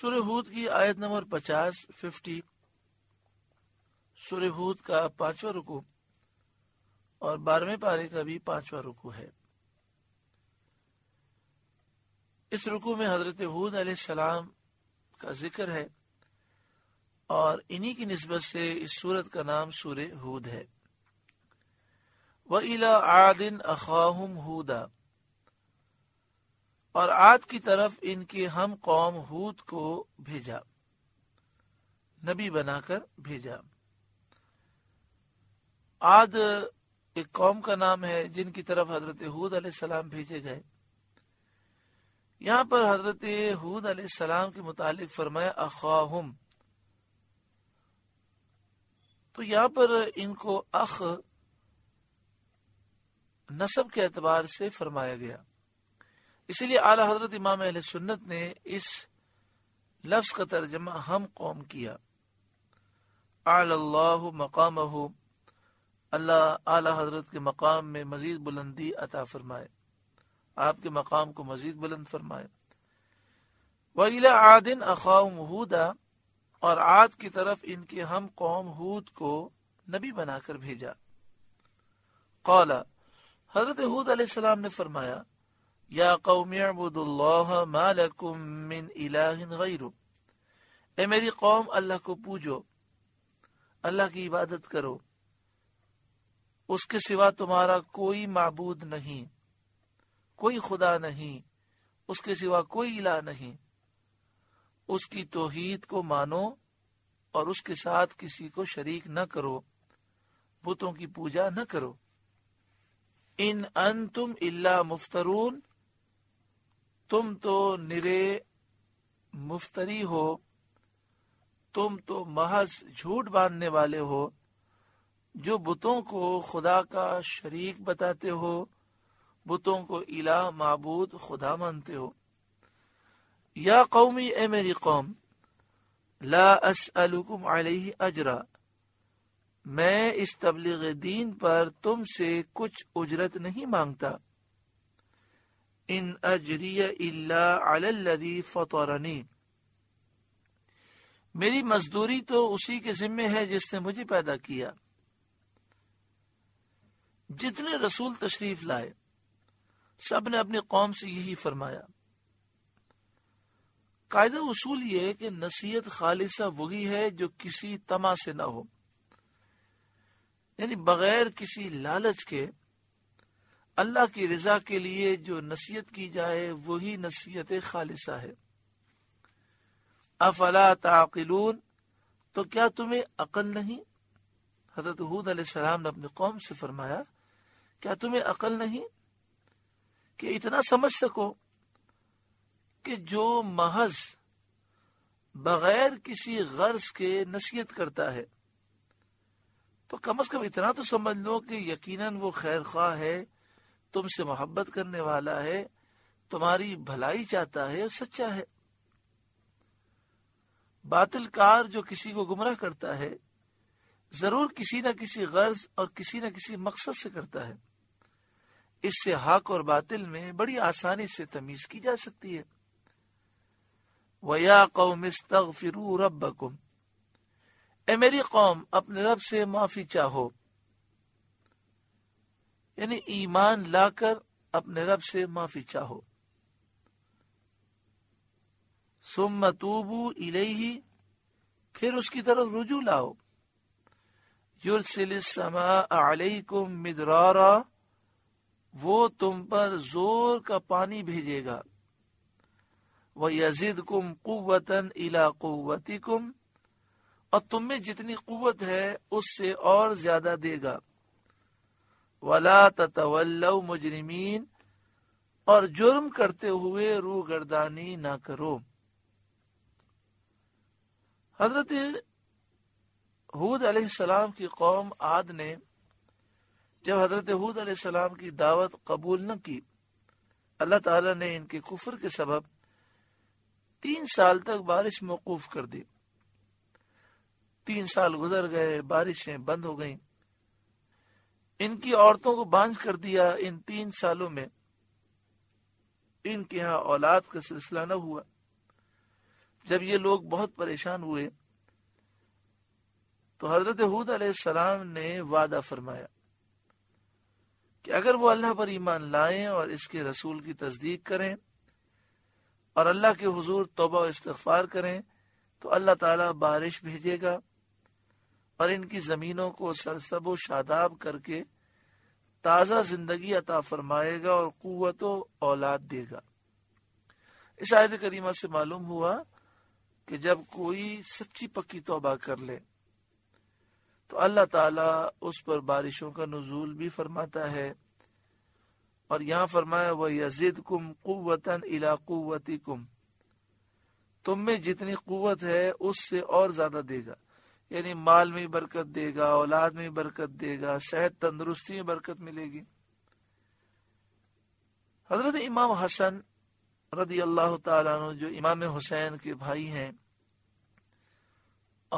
सुरहूद की आयत नंबर पचास फिफ्टी सुरहूद का पांचवा रुकू और बारहवें पारे का भी पांचवा रुकू है इस रुकू में हजरत हूद सलाम का जिक्र है और इन्हीं की नस्बत से इस सूरत का नाम सूर्य हूद है व इला आदिन अखाहुम हूदा और आद की तरफ इनके हम कौम हूद को भेजा नबी बनाकर भेजा आद एक कौम का नाम है जिनकी तरफ हजरत हूद सलाम भेजे गए यहाँ पर हजरत हूद सलाम के मुतालिक फरमाया अखाहुम तो यहाँ पर इनको अख नसब के एतबार से फरमाया गया इसलिए आला हजरत इमाम सुन्नत ने इस लफ्ज का तर्जमा हम कौम किया आल्ला मकाम अल्लाह आला हजरत के मकाम में मजीद बुलंदी अता फरमाए आपके मकाम को मजीद बुलंद फरमाए वीला आदिन अखाउम हूदा और आद की तरफ इनके हम कौम हूद को नबी बनाकर भेजा कौला हजरत हूद ने फरमाया या कौम मालकुम मिन इलाहिन ए मेरी कौम अल्लाह को पूजो अल्लाह की इबादत करो उसके सिवा तुम्हारा कोई मबूद नहीं कोई खुदा नहीं उसके सिवा कोई इला नहीं उसकी तोहीद को मानो और उसके साथ किसी को शरीक न करो बुतों की पूजा न करो इन अन तुम इल्ला मुफ्तरून तुम तो निरे मुफ्तरी हो तुम तो महज झूठ बांधने वाले हो जो बुतों को खुदा का शरीक बताते हो बुतों को इला मबूद खुदा मानते हो या कौमी ए मेरी कौम ला असअलुकुम अलैहि अजरा मैं इस तबलीग दीन पर तुमसे कुछ उजरत नहीं मांगता इन अजरिय फतरनी मेरी मजदूरी तो उसी के जिम्मे है जिसने मुझे पैदा किया जितने रसूल तशरीफ लाए सब ने अपने कौम से यही फरमाया कायदा उसूल ये है कि नसीहत खालिसा वही है जो किसी तमा से ना हो यानी बगैर किसी लालच के अल्लाह की रजा के लिए जो नसीहत की जाए वही नसीहत खालिसा है अफला ताकिलून तो क्या तुम्हें अकल नहीं हजरत हूद सलाम ने अपने कौम से फरमाया क्या तुम्हें अकल नहीं कि इतना समझ सको कि जो महज बगैर किसी गर्ज के नसीहत करता है तो कम अज कम इतना तो समझ लो कि यकीनन वो खैर खा है तुमसे मोहब्बत करने वाला है तुम्हारी भलाई चाहता है और सच्चा है बातिल कार जो किसी को गुमराह करता है जरूर किसी न किसी गर्ज और किसी न किसी मकसद से करता है इससे हक और बातिल में बड़ी आसानी से तमीज की जा सकती है वया कौम फिरू रब मेरी कौम अपने रब से माफी चाहो यानी ईमान लाकर अपने रब से माफी चाहो सुबू इले ही फिर उसकी तरफ रुजू लाओ युरसिलकुम वो तुम पर जोर का पानी भेजेगा वह यजिद कुम कुतन इला कुतिकुम और तुम्हें जितनी कुत है उससे और ज्यादा देगा वला ततवल मुजरिमीन और जुर्म करते हुए रूगर्दानी ना करो हजरत हूद सलाम की कौम आद ने जब हजरत हूद सलाम की दावत कबूल न की अल्लाह ताला ने इनके कुफर के सबब तीन साल तक बारिश मौकूफ कर दी तीन साल गुजर गए बारिशें बंद हो गईं इनकी औरतों को बांझ कर दिया इन तीन सालों में इनके यहां औलाद का सिलसिला न हुआ जब ये लोग बहुत परेशान हुए तो हजरत हूद सलाम ने वादा फरमाया कि अगर वो अल्लाह पर ईमान लाए और इसके रसूल की तस्दीक करें और अल्लाह के हुजूर तोबा इस्तफार करें तो अल्लाह ताला बारिश भेजेगा और इनकी जमीनों को सरसबो शादाब करके ताज़ा जिंदगी अता फरमाएगा और कुत औलाद देगा इस आयत करीमा से मालूम हुआ कि जब कोई सच्ची पक्की तोबा कर ले तो अल्लाह ताला उस पर बारिशों का नजूल भी फरमाता है और यहाँ फरमाया वह यजिद कुम कुतन इलाकुवती कुम तुम में जितनी कुत है उससे और ज्यादा देगा यानी माल में बरकत देगा औलाद में बरकत देगा सेहत तंदुरुस्ती में बरकत मिलेगी हजरत इमाम हसन रदी अल्लाह तु जो इमाम हुसैन के भाई हैं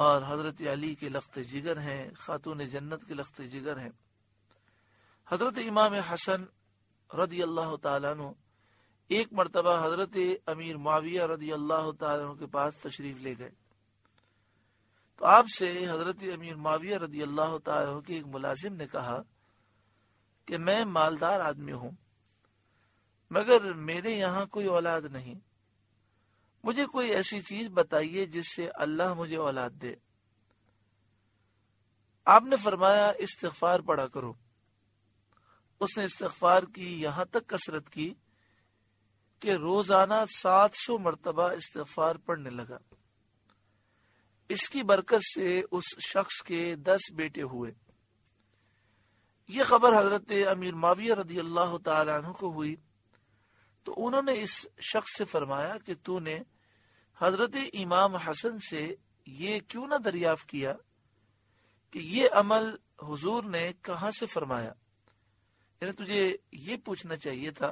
और हजरत अली के लख्त जिगर हैं खातून जन्नत के लख्त जिगर हैं हजरत इमाम हसन रदी अल्लाह तु एक मरतबा हजरत अमीर माविया रदी अल्लाह तु के पास तशरीफ ले गए तो आपसे हजरत अमीर माविया रदी अल्लाह तह के एक मुलाजिम ने कहा कि मैं मालदार आदमी हूँ मगर मेरे यहाँ कोई औलाद नहीं मुझे कोई ऐसी चीज बताइए जिससे अल्लाह मुझे औलाद दे आपने फरमाया इस्तफार पड़ा करो उसने इस्तार की यहाँ तक कसरत की कि रोजाना सात सौ मरतबा इस्तफार पढ़ने लगा इसकी बरकत से उस शख्स के दस बेटे हुए ये खबर हजरत अमीर माविया रदी अल्लाह तु को हुई तो उन्होंने इस शख्स से फरमाया कि तूने हजरत इमाम हसन से ये क्यों ना दरियाफ किया कि ये अमल हुजूर ने कहा से फरमाया यानी तुझे ये पूछना चाहिए था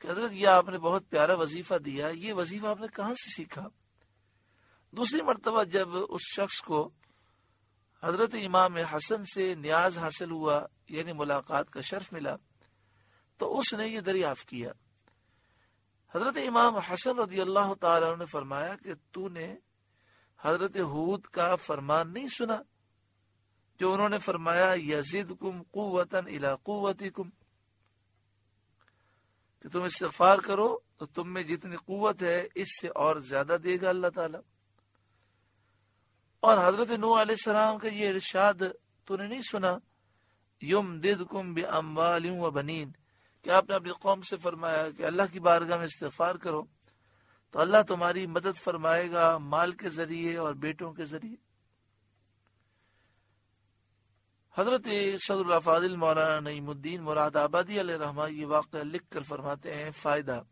कि हजरत यह आपने बहुत प्यारा वजीफा दिया ये वजीफा आपने कहा से सीखा दूसरी मरतबा जब उस शख्स को हजरत इमाम हसन से न्याज हासिल हुआ यानी मुलाकात का शर्फ मिला तो उसने ये दरियाफ्त किया हजरत इमाम हसन रदी अल्लाह ने फरमाया कि तूने हजरत हूद का फरमान नहीं सुना जो उन्होंने फरमाया यजीद कुम कुतन इला कुवती कुम कि तुम इस्तफार करो तो तुम में जितनी कुत है इससे और ज्यादा देगा अल्लाह ताला और हजरत नू आलाम का ये इर्शाद तूने नहीं सुना युम दिद कुम बे अम्बाल बनीन क्या आपने अपनी कौम से फरमाया कि अल्लाह की बारगाह में इस्तफार करो तो अल्लाह तुम्हारी मदद फरमाएगा माल के जरिए और बेटों के जरिए हजरत सदुल्ला मौलाना नईमुद्दीन मुराद आबादी रहमा ये वाक़ लिख कर फरमाते हैं फ़ायदा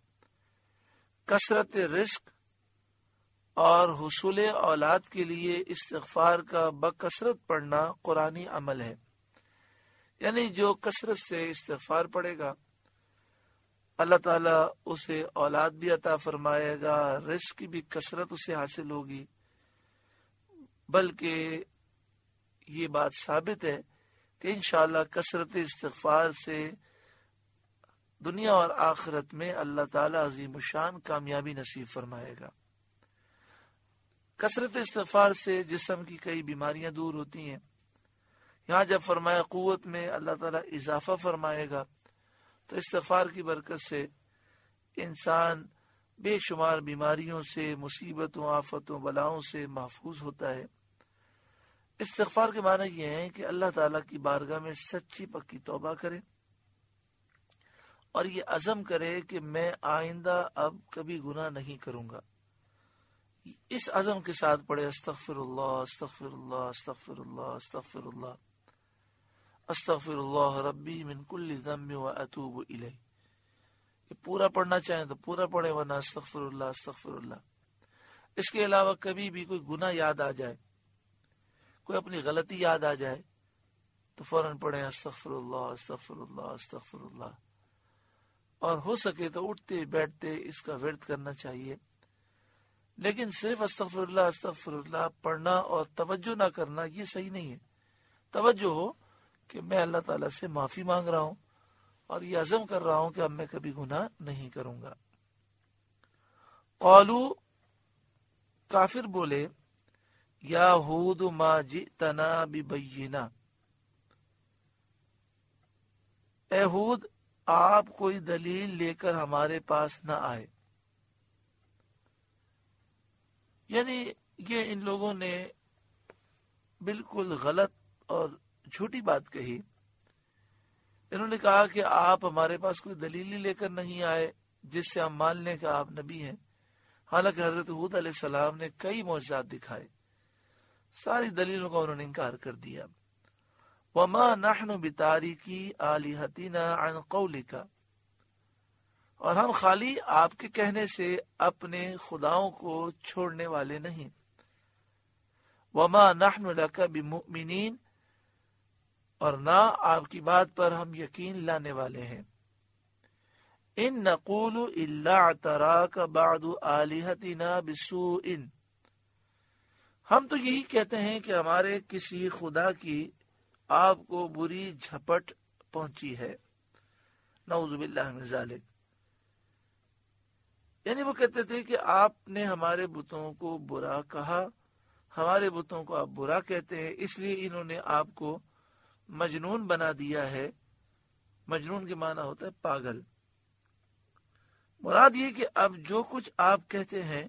कसरत रिस्क और हसूल औलाद के लिए इस्तफार का बकसरत पढ़ना कुरानी अमल है यानी जो कसरत से इस्तफार पड़ेगा अल्लाह तला उसे औलाद भी अता फरमाएगा रिस्क भी कसरत उसे हासिल होगी बल्कि ये बात साबित है कि इन कसरत इस्तफार से दुनिया और आखिरत में अल्लाह ताला अजीम शान कामयाबी नसीब फरमाएगा कसरत इस्तफ़ार से जिसम की कई बीमारियां दूर होती हैं यहाँ जब फरमाया क़वत में अल्लाह ताला इजाफा फरमाएगा तो इस्तफ़ार की बरकत से इंसान बेशुमार बीमारियों से मुसीबतों आफतों बलाओं से महफूज होता है इस्तफ़ार के माना यह है कि अल्लाह ताला की बारगाह में सच्ची पक्की तोबा करे और ये अज़म करे कि मैं आइंदा अब कभी गुना नहीं करूंगा इस अजम के साथ पढ़े अस्तफिरल्ला अस्तफिरल्ला अस्तफिरल्ला अस्तफिरल्ला अस्तफिरल्ला रबी मिन कुल्ली पूरा पढ़ना चाहे तो पूरा पढ़े वरना अस्तफिरल्ला अस्तफिरल्ला इसके अलावा कभी भी कोई गुना याद आ जाए कोई अपनी गलती याद आ जाए तो फौरन पढ़े अस्तफिरल्ला अस्तफिरल्ला अस्तफिरल्ला और हो सके तो उठते बैठते इसका व्यर्थ करना चाहिए लेकिन सिर्फ अस्तफरल्ला अस्तफरल्ला पढ़ना और तवज्जो ना करना ये सही नहीं है तवज्जो हो कि मैं अल्लाह ताला से माफी मांग रहा हूँ और ये अजम कर रहा हूँ कि अब मैं कभी गुनाह नहीं करूंगा कौलू काफिर बोले या हूद मा जी तना बिबयना एहूद आप कोई दलील लेकर हमारे पास न आए यानी ये इन लोगों ने बिल्कुल गलत और झूठी बात कही इन्होंने कहा कि आप हमारे पास कोई दलीली लेकर नहीं आए जिससे हम मान लें कि आप नबी हैं हालांकि हजरत हूद सलाम ने कई मौजाद दिखाए सारी दलीलों का उन्होंने इनकार कर दिया वमा नाहनु बितारी की आलिहतीना अन कौलिका और हम खाली आपके कहने से अपने खुदाओं को छोड़ने वाले नहीं वमा नहन लका और ना आपकी बात पर हम यकीन लाने वाले हैं इन नकूल बाद बिसू इन हम तो यही कहते हैं कि हमारे किसी खुदा की आपको बुरी झपट पहुंची है नवजुबिल्लाजालिक यानी वो कहते थे कि आपने हमारे बुतों को बुरा कहा हमारे बुतों को आप बुरा कहते हैं इसलिए इन्होंने आपको मजनून बना दिया है मजनून के माना होता है पागल मुराद ये कि अब जो कुछ आप कहते हैं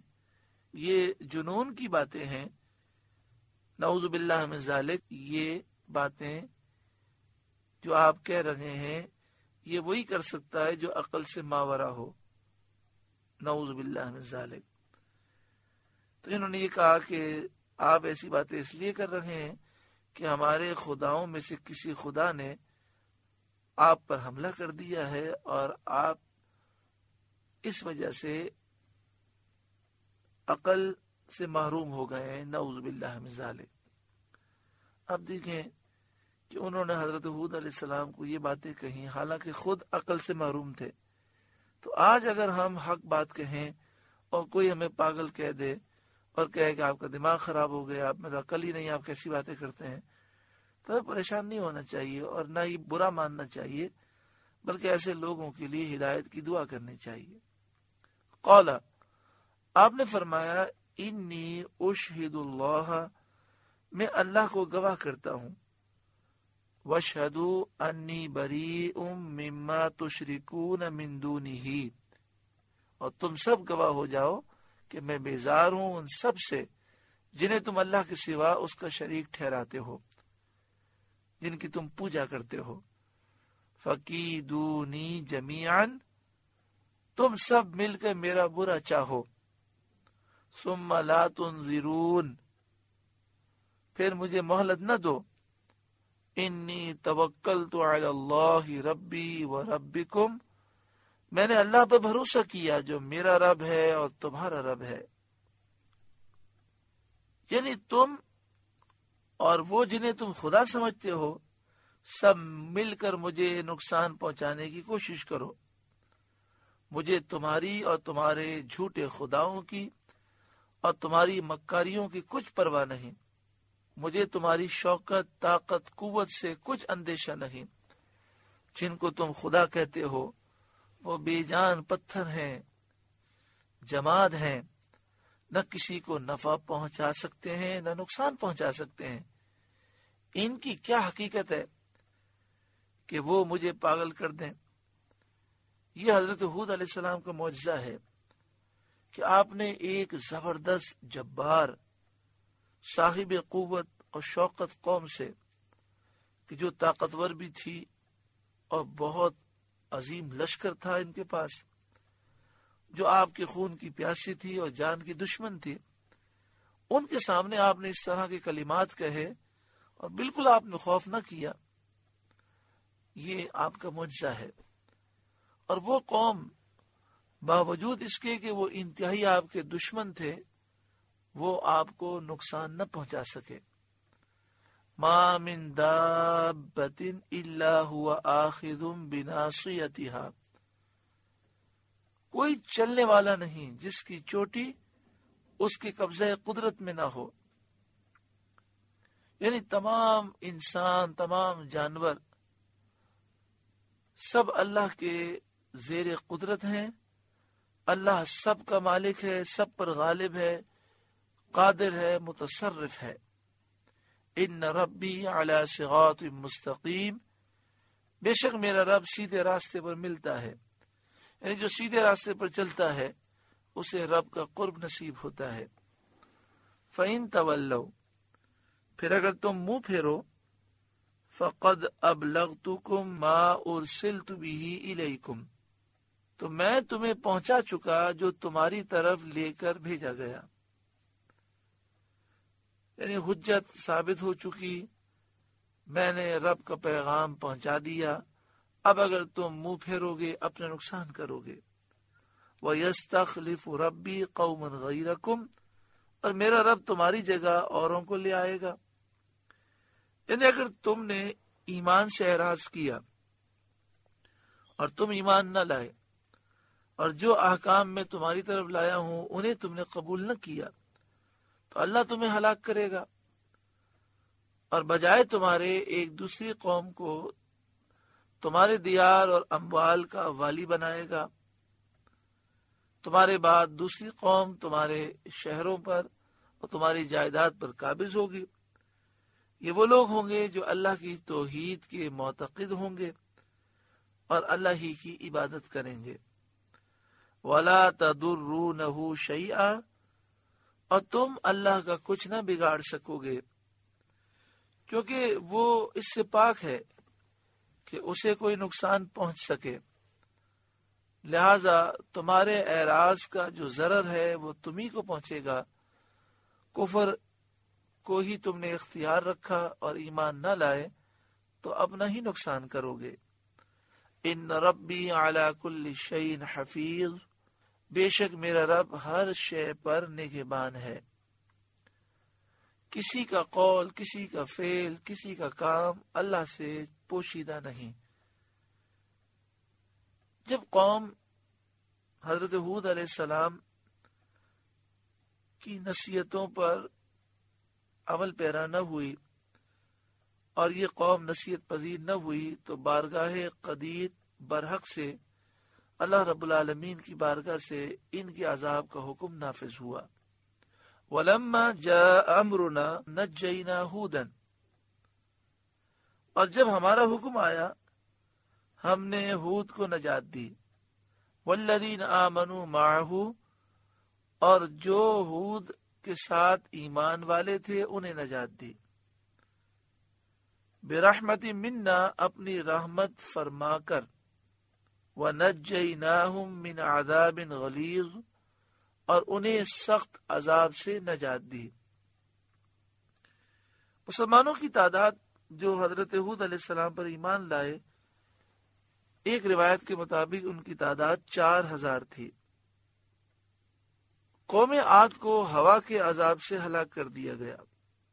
ये जुनून की बातें हैं नवजुबिल्लाजालिक ये बातें जो आप कह रहे हैं ये वही कर सकता है जो अकल से मावरा हो नौज़बिल्लाक तो इन्होंने ये कहा कि आप ऐसी बातें इसलिए कर रहे हैं कि हमारे खुदाओं में से किसी खुदा ने आप पर हमला कर दिया है और आप इस वजह से अकल से महरूम हो गए हैं नौज़बिल्लाक अब देखे कि उन्होंने हजरत हूद को ये बातें कही हालांकि खुद अकल से महरूम थे तो आज अगर हम हक बात कहें और कोई हमें पागल कह दे और कहे कि आपका दिमाग खराब हो गया आप में कल ही नहीं आप कैसी बातें करते हैं तो परेशान नहीं होना चाहिए और ना ही बुरा मानना चाहिए बल्कि ऐसे लोगों के लिए हिदायत की दुआ करनी चाहिए कौला आपने फरमाया इन्नी उशहिदुल्लाह मैं अल्लाह को गवाह करता हूँ वशहदु अन्नी बरी उम मिम्मा तुशरिकून मिंदूनी ही और तुम सब गवाह हो जाओ कि मैं बेजार हूं उन सब से जिन्हें तुम अल्लाह के सिवा उसका शरीक ठहराते हो जिनकी तुम पूजा करते हो फकीदूनी जमीआन तुम सब मिलकर मेरा बुरा चाहो सुम्मा ला तुन फिर मुझे मोहलत न दो इन्नी तवक्कल तो अल्लाह रब्बी व रब्बिकुम मैंने अल्लाह पर भरोसा किया जो मेरा रब है और तुम्हारा रब है यानी तुम और वो जिन्हें तुम खुदा समझते हो सब मिलकर मुझे नुकसान पहुंचाने की कोशिश करो मुझे तुम्हारी और तुम्हारे झूठे खुदाओं की और तुम्हारी मक्कारियों की कुछ परवाह नहीं मुझे तुम्हारी शौकत ताकत कुवत से कुछ अंदेशा नहीं जिनको तुम खुदा कहते हो वो बेजान पत्थर हैं जमाद हैं न किसी को नफा पहुंचा सकते हैं न नुकसान पहुंचा सकते हैं इनकी क्या हकीकत है कि वो मुझे पागल कर दें ये हजरत हूद सलाम का मुआवजा है कि आपने एक जबरदस्त जब्बार साहिब क़वत और शौकत कौम से कि जो ताकतवर भी थी और बहुत अजीम लश्कर था इनके पास जो आपके खून की प्यासी थी और जान की दुश्मन थी उनके सामने आपने इस तरह के कलिमात कहे और बिल्कुल आपने खौफ न किया ये आपका मुआवजा है और वो कौम बावजूद इसके कि वो इंतहाई आपके दुश्मन थे वो आपको नुकसान न पहुंचा सके मामिन दाबतिन इल्ला हुआ आखिदुम बिनासियतिहा कोई चलने वाला नहीं जिसकी चोटी उसके कब्जे कुदरत में ना हो यानी तमाम इंसान तमाम जानवर सब अल्लाह के जेर कुदरत हैं अल्लाह सब का मालिक है सब पर गालिब है कादिर है मुतसरफ है इन रबी अला सिगात मुस्तकीम बेशक मेरा रब सीधे रास्ते पर मिलता है यानी जो सीधे रास्ते पर चलता है उसे रब का कुर्ब नसीब होता है फ़ैन तवल्लो फिर अगर तुम मुंह फेरो फ़कद अब लग तुकुम माँ और तो मैं तुम्हें पहुंचा चुका जो तुम्हारी तरफ लेकर भेजा गया यानी हजत साबित हो चुकी मैंने रब का पैगाम पहुंचा दिया अब अगर तुम मुंह फेरोगे अपने नुकसान करोगे वह यस तखलिफ रबी कौमन गईरकुम और मेरा रब तुम्हारी जगह औरों को ले आएगा यानी अगर तुमने ईमान से एराज किया और तुम ईमान न लाए और जो अहकाम मैं तुम्हारी तरफ लाया हूं उन्हें तुमने कबूल न किया तो अल्लाह तुम्हें हलाक करेगा और बजाय तुम्हारे एक दूसरी कौम को तुम्हारे दियार और अम्बाल का वाली बनाएगा तुम्हारे बाद दूसरी कौम तुम्हारे शहरों पर और तुम्हारी जायदाद पर काबिज होगी ये वो लोग होंगे जो अल्लाह की तोहीद के मोतद होंगे और अल्लाह ही की इबादत करेंगे वाला तदुर्रू नहू शैया और तुम अल्लाह का कुछ ना बिगाड़ सकोगे क्योंकि वो इससे पाक है कि उसे कोई नुकसान पहुंच सके लिहाजा तुम्हारे एराज का जो जरर है वो तुम्ही को पहुंचेगा कुफर को ही तुमने इख्तियार रखा और ईमान न लाए तो अपना ही नुकसान करोगे इन रबी आला कुल्ली शईन हफीज़ बेशक मेरा रब हर शय पर निगेबान है किसी का कौल किसी का फेल किसी का काम अल्लाह से पोशीदा नहीं जब कौम हजरत हूद सलाम की नसीहतों पर अमल पैरा न हुई और ये कौम नसीहत पजीर न हुई तो बारगाह कदीर बरहक से अल्लाह रबालमीन की बारगाह से इनके अजाब का हुक्म नाफिज हुआ वलम्मा जा अमरुना नजना हूदन और जब हमारा हुक्म आया हमने हूद को नजात दी वल्लदीन आमनु माहू और जो हूद के साथ ईमान वाले थे उन्हें नजात दी बेरहमती मिन्ना अपनी रहमत फरमाकर व नजनाहम मिन आदाब गलीज और उन्हें सख्त अजाब से नजात दी मुसलमानों की तादाद जो हजरत हूद सलाम पर ईमान लाए एक रिवायत के मुताबिक उनकी तादाद चार हजार थी कौम आद को हवा के अजाब से हलाक कर दिया गया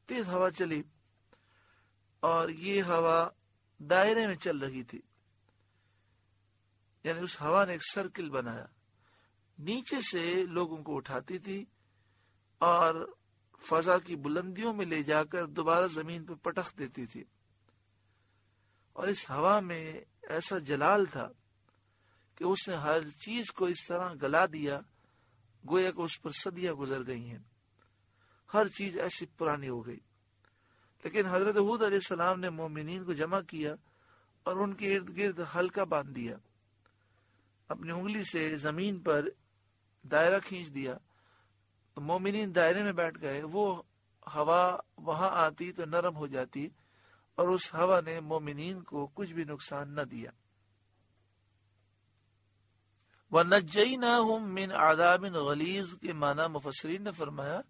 तेज हवा चली और ये हवा दायरे में चल रही थी यानी उस हवा ने एक सर्किल बनाया नीचे से लोगों को उठाती थी और फजा की बुलंदियों में ले जाकर दोबारा जमीन पर पटक देती थी और इस हवा में ऐसा जलाल था कि उसने हर चीज को इस तरह गला दिया गोया को उस पर सदियां गुजर गई हैं हर चीज ऐसी पुरानी हो गई लेकिन हजरत हूद सलाम ने मोमिन को जमा किया और उनके इर्द गिर्द हल्का बांध दिया अपनी उंगली से जमीन पर दायरा खींच दिया तो मोमिन दायरे में बैठ गए वो हवा वहां आती तो नरम हो जाती और उस हवा ने मोमिन को कुछ भी नुकसान न दिया व नजई हम मिन आदाबिन गलीज के माना मुफसरीन ने फरमाया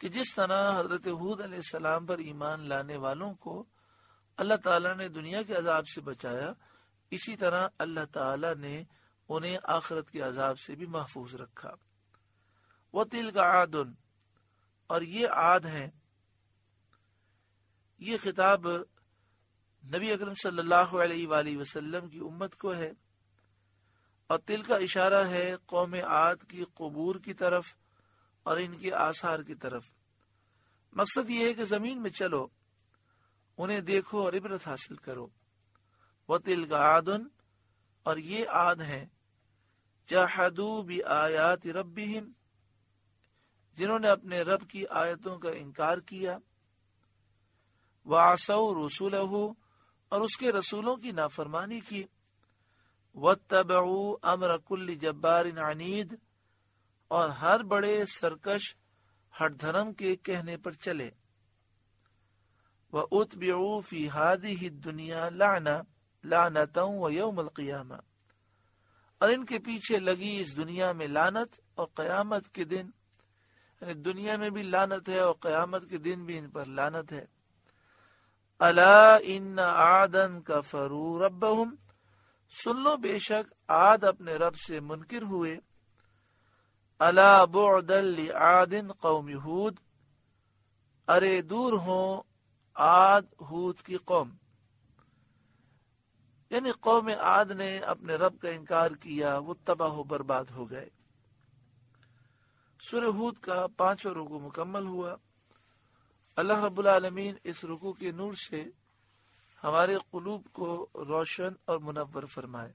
कि जिस तरह हजरत हूद सलाम पर ईमान लाने वालों को अल्लाह ताला ने दुनिया के अजाब से बचाया इसी तरह अल्लाह ताला ने उन्हें आखरत के अजाब से भी महफूज रखा व तिल का आदन और ये आद है ये खिताब नबी अकरम सल्लल्लाहु अलैहि वसल्लम की उम्मत को है और तिल का इशारा है कौम आद की कबूर की तरफ और इनके आसार की तरफ मकसद ये है कि जमीन में चलो उन्हें देखो और इबरत हासिल करो वह तिल का आदन और ये आद हैं आयात रबिहिम जिन्होंने अपने रब की आयतों का इनकार किया वासौ रसूल और उसके रसूलों की नाफरमानी की व अमर कुल्ली जब्बार अनीद और हर बड़े सरकश हर धर्म के कहने पर चले व उतबी फी हादी ही दुनिया लाना लाना तऊ व यौमल क़ियामा और इनके पीछे लगी इस दुनिया में लानत और कयामत के दिन यानी दुनिया में भी लानत है और कयामत के दिन भी इन पर लानत है अला इन आदन का फरू रब सुन लो बेशक आद अपने रब से मुनकर हुए अला बोदल आदिन कौम हूद अरे दूर हो आद हूद की कौम यानी कौम आद ने अपने रब का इनकार किया वो तबाह बर्बाद हो गए सुरहूद का पांचों रुकू मुकम्मल हुआ अल्लाह रबालमीन इस रुकू के नूर से हमारे कलूब को रोशन और मुनवर फरमाए